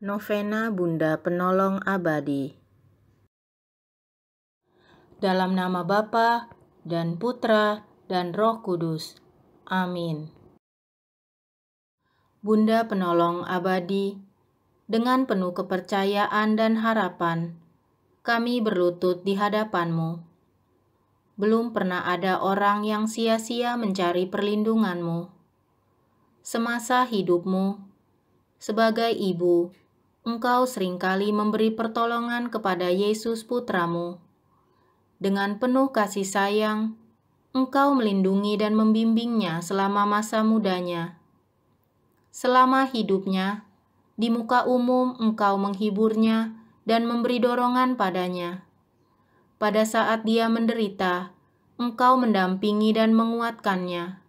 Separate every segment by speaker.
Speaker 1: Novena Bunda Penolong Abadi. Dalam nama Bapa dan Putra dan Roh Kudus. Amin. Bunda Penolong Abadi, dengan penuh kepercayaan dan harapan, kami berlutut di hadapanmu. Belum pernah ada orang yang sia-sia mencari perlindunganmu. Semasa hidupmu, sebagai ibu engkau seringkali memberi pertolongan kepada Yesus putramu. Dengan penuh kasih sayang, engkau melindungi dan membimbingnya selama masa mudanya. Selama hidupnya, di muka umum engkau menghiburnya dan memberi dorongan padanya. Pada saat dia menderita, engkau mendampingi dan menguatkannya.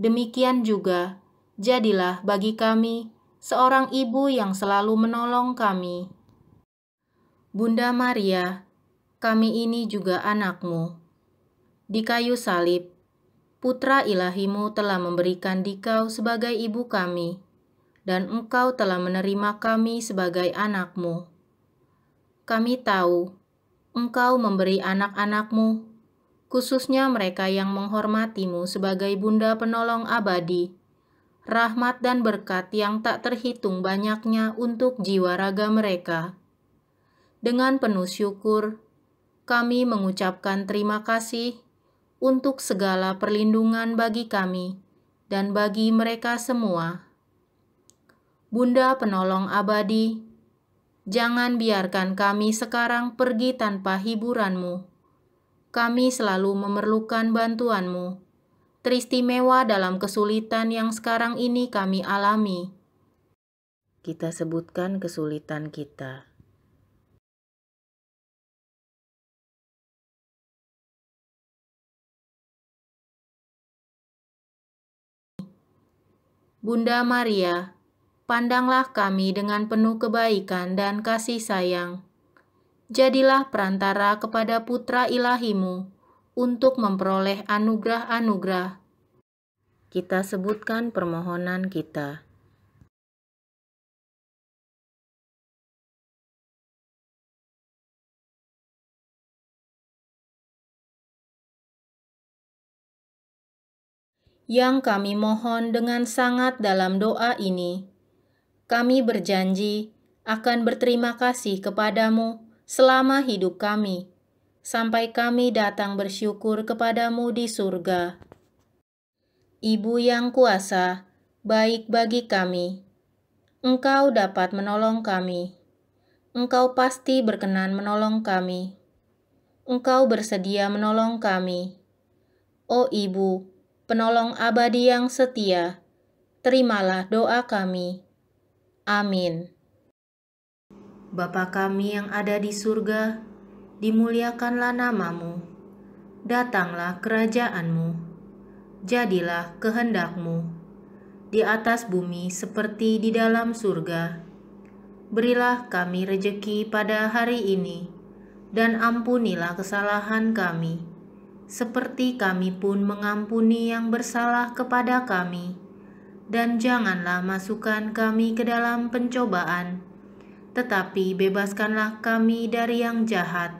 Speaker 1: Demikian juga, jadilah bagi kami seorang ibu yang selalu menolong kami. Bunda Maria, kami ini juga anakmu. Di kayu salib, Putra ilahimu telah memberikan dikau sebagai ibu kami, dan engkau telah menerima kami sebagai anakmu. Kami tahu, engkau memberi anak-anakmu, khususnya mereka yang menghormatimu sebagai bunda penolong abadi, rahmat dan berkat yang tak terhitung banyaknya untuk jiwa raga mereka. Dengan penuh syukur, kami mengucapkan terima kasih untuk segala perlindungan bagi kami dan bagi mereka semua. Bunda Penolong Abadi, jangan biarkan kami sekarang pergi tanpa hiburanmu. Kami selalu memerlukan bantuanmu teristimewa dalam kesulitan yang sekarang ini kami alami. Kita sebutkan kesulitan kita. Bunda Maria, pandanglah kami dengan penuh kebaikan dan kasih sayang. Jadilah perantara kepada Putra Ilahimu, untuk memperoleh anugerah-anugerah. Kita sebutkan permohonan kita. yang kami mohon dengan sangat dalam doa ini. Kami berjanji akan berterima kasih kepadamu selama hidup kami sampai kami datang bersyukur kepadamu di surga. Ibu yang kuasa, baik bagi kami. Engkau dapat menolong kami. Engkau pasti berkenan menolong kami. Engkau bersedia menolong kami. Oh Ibu, penolong abadi yang setia, terimalah doa kami. Amin. Bapa kami yang ada di surga, dimuliakanlah namamu, datanglah kerajaanmu, jadilah kehendakmu, di atas bumi seperti di dalam surga. Berilah kami rejeki pada hari ini, dan ampunilah kesalahan kami, seperti kami pun mengampuni yang bersalah kepada kami. Dan janganlah masukkan kami ke dalam pencobaan, tetapi bebaskanlah kami dari yang jahat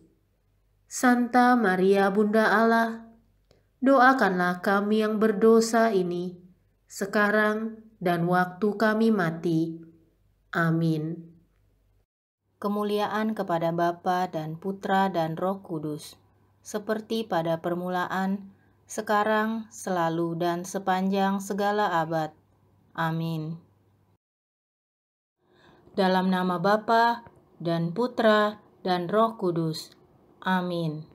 Speaker 1: Santa Maria Bunda Allah, doakanlah kami yang berdosa ini, sekarang dan waktu kami mati. Amin. Kemuliaan kepada Bapa dan Putra dan Roh Kudus, seperti pada permulaan, sekarang, selalu, dan sepanjang segala abad. Amin. Dalam nama Bapa dan Putra dan Roh Kudus. Amin.